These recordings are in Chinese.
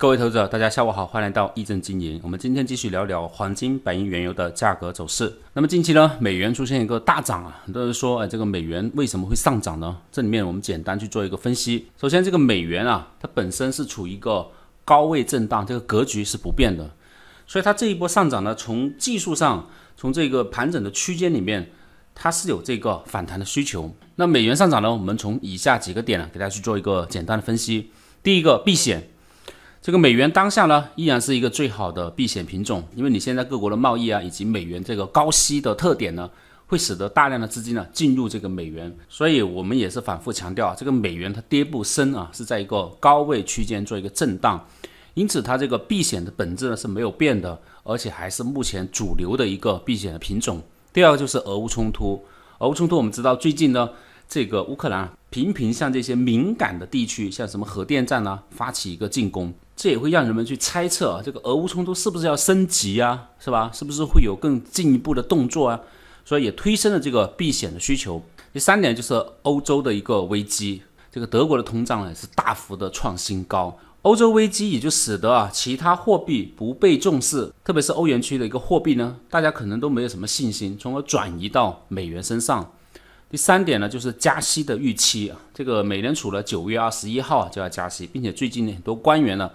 各位投资者，大家下午好，欢迎来到易正经营。我们今天继续聊聊黄金、白银、原油的价格走势。那么近期呢，美元出现一个大涨啊，很多人说，哎，这个美元为什么会上涨呢？这里面我们简单去做一个分析。首先，这个美元啊，它本身是处于一个高位震荡，这个格局是不变的，所以它这一波上涨呢，从技术上，从这个盘整的区间里面，它是有这个反弹的需求。那美元上涨呢，我们从以下几个点呢，给大家去做一个简单的分析。第一个，避险。这个美元当下呢，依然是一个最好的避险品种，因为你现在各国的贸易啊，以及美元这个高息的特点呢，会使得大量的资金呢进入这个美元，所以我们也是反复强调啊，这个美元它跌不深啊，是在一个高位区间做一个震荡，因此它这个避险的本质呢是没有变的，而且还是目前主流的一个避险的品种。第二个就是俄乌冲突，俄乌冲突我们知道最近呢。这个乌克兰频频向这些敏感的地区，像什么核电站呢，发起一个进攻，这也会让人们去猜测啊，这个俄乌冲突是不是要升级啊，是吧？是不是会有更进一步的动作啊？所以也推升了这个避险的需求。第三点就是欧洲的一个危机，这个德国的通胀呢是大幅的创新高，欧洲危机也就使得啊其他货币不被重视，特别是欧元区的一个货币呢，大家可能都没有什么信心，从而转移到美元身上。第三点呢，就是加息的预期啊，这个美联储呢九月二十一号就要加息，并且最近很多官员呢，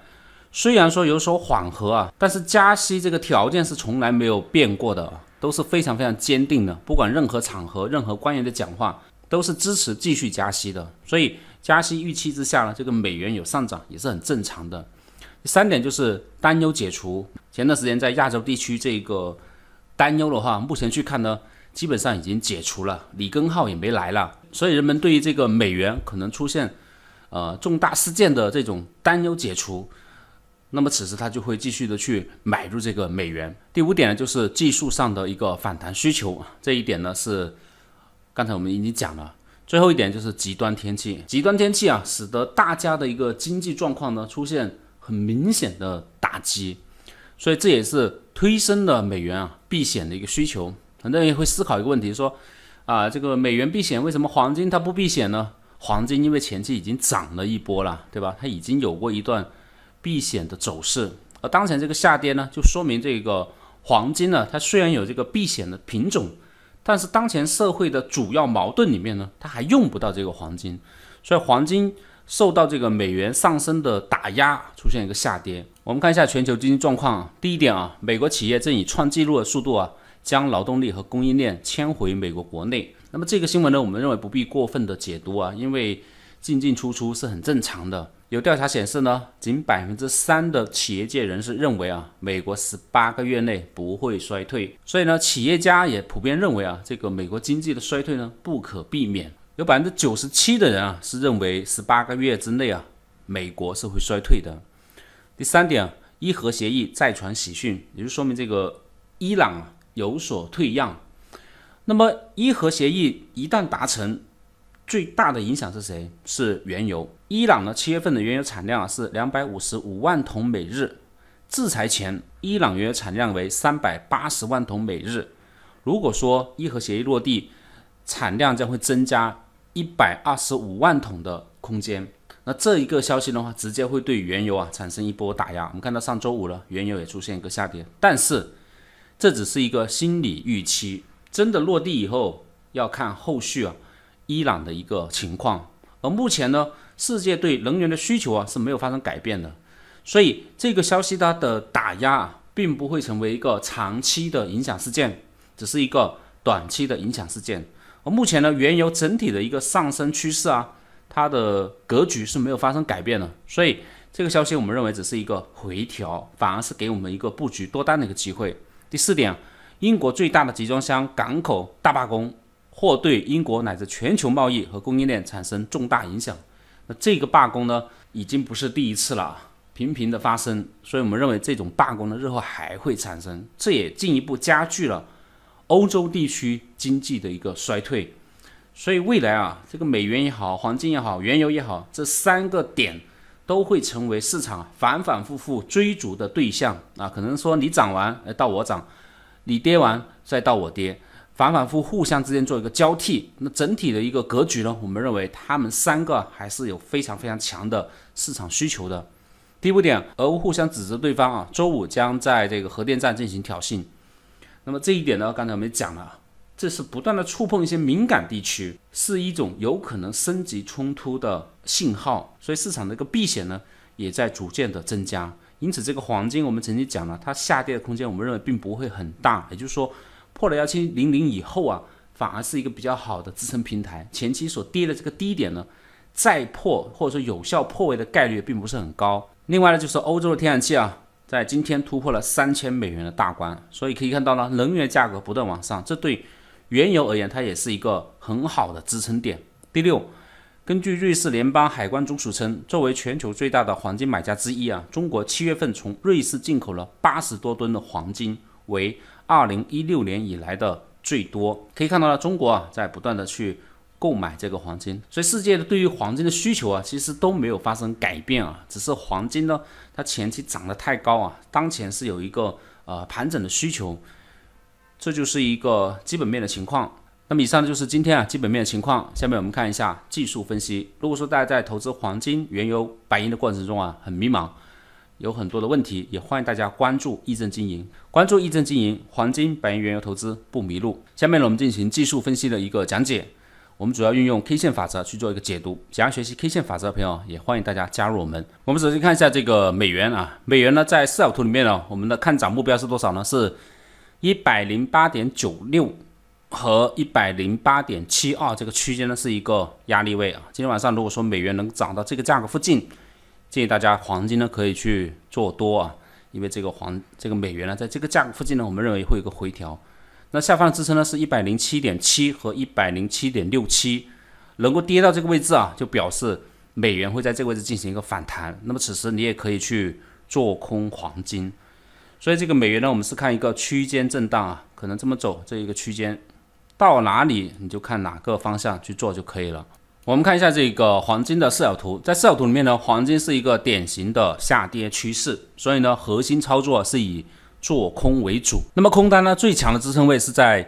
虽然说有所缓和啊，但是加息这个条件是从来没有变过的，都是非常非常坚定的，不管任何场合、任何官员的讲话都是支持继续加息的，所以加息预期之下呢，这个美元有上涨也是很正常的。第三点就是担忧解除，前段时间在亚洲地区这个担忧的话，目前去看呢。基本上已经解除了，李根浩也没来了，所以人们对于这个美元可能出现呃重大事件的这种担忧解除，那么此时他就会继续的去买入这个美元。第五点呢，就是技术上的一个反弹需求啊，这一点呢是刚才我们已经讲了。最后一点就是极端天气，极端天气啊，使得大家的一个经济状况呢出现很明显的打击，所以这也是推升了美元啊避险的一个需求。很多人也会思考一个问题，说，啊，这个美元避险，为什么黄金它不避险呢？黄金因为前期已经涨了一波了，对吧？它已经有过一段避险的走势，而当前这个下跌呢，就说明这个黄金呢，它虽然有这个避险的品种，但是当前社会的主要矛盾里面呢，它还用不到这个黄金，所以黄金受到这个美元上升的打压，出现一个下跌。我们看一下全球经济状况，啊，第一点啊，美国企业正以创纪录的速度啊。将劳动力和供应链迁回美国国内。那么这个新闻呢？我们认为不必过分的解读啊，因为进进出出是很正常的。有调查显示呢，仅百分之三的企业界人士认为啊，美国十八个月内不会衰退。所以呢，企业家也普遍认为啊，这个美国经济的衰退呢不可避免。有百分之九十七的人啊是认为十八个月之内啊，美国是会衰退的。第三点，伊核协议再传喜讯，也就说明这个伊朗啊。有所退让，那么伊核协议一旦达成，最大的影响是谁？是原油。伊朗呢，七月份的原油产量啊是两百五十五万桶每日，制裁前伊朗原油产量为三百八十万桶每日。如果说伊核协议落地，产量将会增加一百二十五万桶的空间。那这一个消息的话，直接会对原油啊产生一波打压。我们看到上周五呢，原油也出现一个下跌，但是。这只是一个心理预期，真的落地以后要看后续啊伊朗的一个情况。而目前呢，世界对能源的需求啊是没有发生改变的，所以这个消息它的打压啊，并不会成为一个长期的影响事件，只是一个短期的影响事件。而目前呢，原油整体的一个上升趋势啊，它的格局是没有发生改变的，所以这个消息我们认为只是一个回调，反而是给我们一个布局多单的一个机会。第四点，英国最大的集装箱港口大罢工，或对英国乃至全球贸易和供应链产生重大影响。那这个罢工呢，已经不是第一次了，频频的发生，所以我们认为这种罢工呢，日后还会产生，这也进一步加剧了欧洲地区经济的一个衰退。所以未来啊，这个美元也好，黄金也好，原油也好，这三个点。都会成为市场反反复复追逐的对象啊，可能说你涨完到我涨，你跌完再到我跌，反反复互相之间做一个交替。那整体的一个格局呢，我们认为他们三个还是有非常非常强的市场需求的。第五点，俄乌互相指责对方啊，周五将在这个核电站进行挑衅。那么这一点呢，刚才我们讲了。这是不断的触碰一些敏感地区，是一种有可能升级冲突的信号，所以市场的一个避险呢也在逐渐的增加。因此，这个黄金我们曾经讲了，它下跌的空间我们认为并不会很大。也就是说，破了幺七零零以后啊，反而是一个比较好的支撑平台。前期所跌的这个低点呢，再破或者说有效破位的概率并不是很高。另外呢，就是欧洲的天然气啊，在今天突破了三千美元的大关，所以可以看到呢，能源价格不断往上，这对原油而言，它也是一个很好的支撑点。第六，根据瑞士联邦海关总署称，作为全球最大的黄金买家之一啊，中国七月份从瑞士进口了八十多吨的黄金，为二零一六年以来的最多。可以看到呢，中国啊在不断的去购买这个黄金，所以世界的对于黄金的需求啊，其实都没有发生改变啊，只是黄金呢，它前期涨得太高啊，当前是有一个呃盘整的需求。这就是一个基本面的情况。那么以上就是今天啊基本面的情况。下面我们看一下技术分析。如果说大家在投资黄金、原油、白银的过程中啊很迷茫，有很多的问题，也欢迎大家关注易正经营。关注易正经营，黄金、白银、原油投资不迷路。下面呢我们进行技术分析的一个讲解。我们主要运用 K 线法则去做一个解读。想要学习 K 线法则的朋友，也欢迎大家加入我们。我们首先看一下这个美元啊，美元呢在四小图里面呢，我们的看涨目标是多少呢？是。一百零八点九六和一百零八点七二这个区间呢，是一个压力位啊。今天晚上如果说美元能涨到这个价格附近，建议大家黄金呢可以去做多啊，因为这个黄这个美元呢，在这个价格附近呢，我们认为会有一个回调。那下方支撑呢是一百零七点七和一百零七点六七，能够跌到这个位置啊，就表示美元会在这个位置进行一个反弹。那么此时你也可以去做空黄金。所以这个美元呢，我们是看一个区间震荡啊，可能这么走这一个区间，到哪里你就看哪个方向去做就可以了。我们看一下这个黄金的四小图，在四小图里面呢，黄金是一个典型的下跌趋势，所以呢，核心操作是以做空为主。那么空单呢，最强的支撑位是在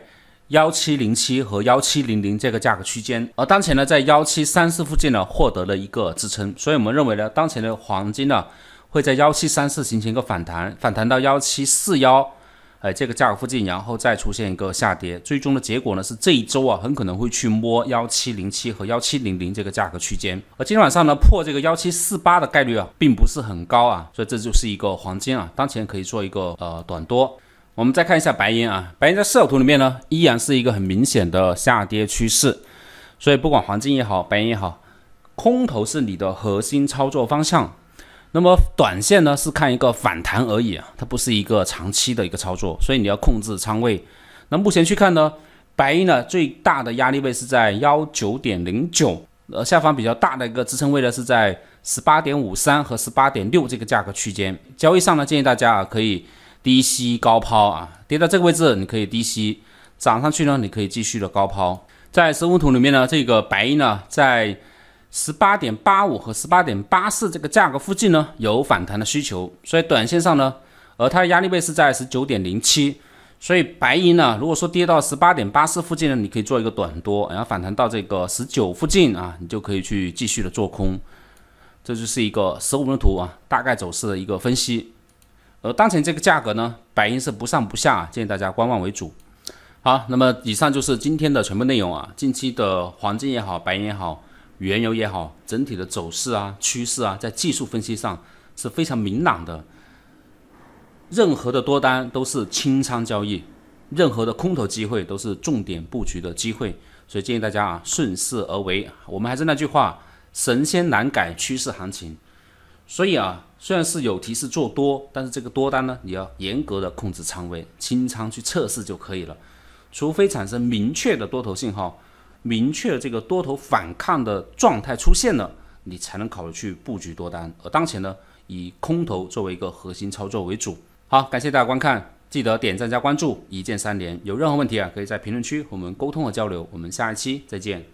幺七零七和幺七零零这个价格区间，而当前呢，在幺七三四附近呢，获得了一个支撑，所以我们认为呢，当前的黄金呢。会在幺七三四形成一个反弹，反弹到幺七四幺，哎，这个价格附近，然后再出现一个下跌，最终的结果呢是这一周啊，很可能会去摸幺七零七和幺七零零这个价格区间。而今天晚上呢，破这个幺七四八的概率啊，并不是很高啊，所以这就是一个黄金啊，当前可以做一个呃短多。我们再看一下白银啊，白银在色图里面呢，依然是一个很明显的下跌趋势，所以不管黄金也好，白银也好，空头是你的核心操作方向。那么短线呢是看一个反弹而已啊，它不是一个长期的一个操作，所以你要控制仓位。那目前去看呢，白银呢最大的压力位是在幺九点零九，呃下方比较大的一个支撑位呢是在十八点五三和十八点六这个价格区间。交易上呢建议大家啊可以低吸高抛啊，跌到这个位置你可以低吸，涨上去呢你可以继续的高抛。在时空图里面呢，这个白银呢在。十八点八五和十八点八四这个价格附近呢有反弹的需求，所以短线上呢，而它的压力位是在十九点零七，所以白银呢，如果说跌到十八点八四附近呢，你可以做一个短多，然后反弹到这个十九附近啊，你就可以去继续的做空。这就是一个十五分钟图啊，大概走势的一个分析。而当前这个价格呢，白银是不上不下，建议大家观望为主。好，那么以上就是今天的全部内容啊，近期的黄金也好，白银也好。原油也好，整体的走势啊、趋势啊，在技术分析上是非常明朗的。任何的多单都是清仓交易，任何的空头机会都是重点布局的机会，所以建议大家啊顺势而为。我们还是那句话，神仙难改趋势行情。所以啊，虽然是有提示做多，但是这个多单呢，你要严格的控制仓位，清仓去测试就可以了。除非产生明确的多头信号。明确这个多头反抗的状态出现了，你才能考虑去布局多单。而当前呢，以空头作为一个核心操作为主。好，感谢大家观看，记得点赞加关注，一键三连。有任何问题啊，可以在评论区和我们沟通和交流。我们下一期再见。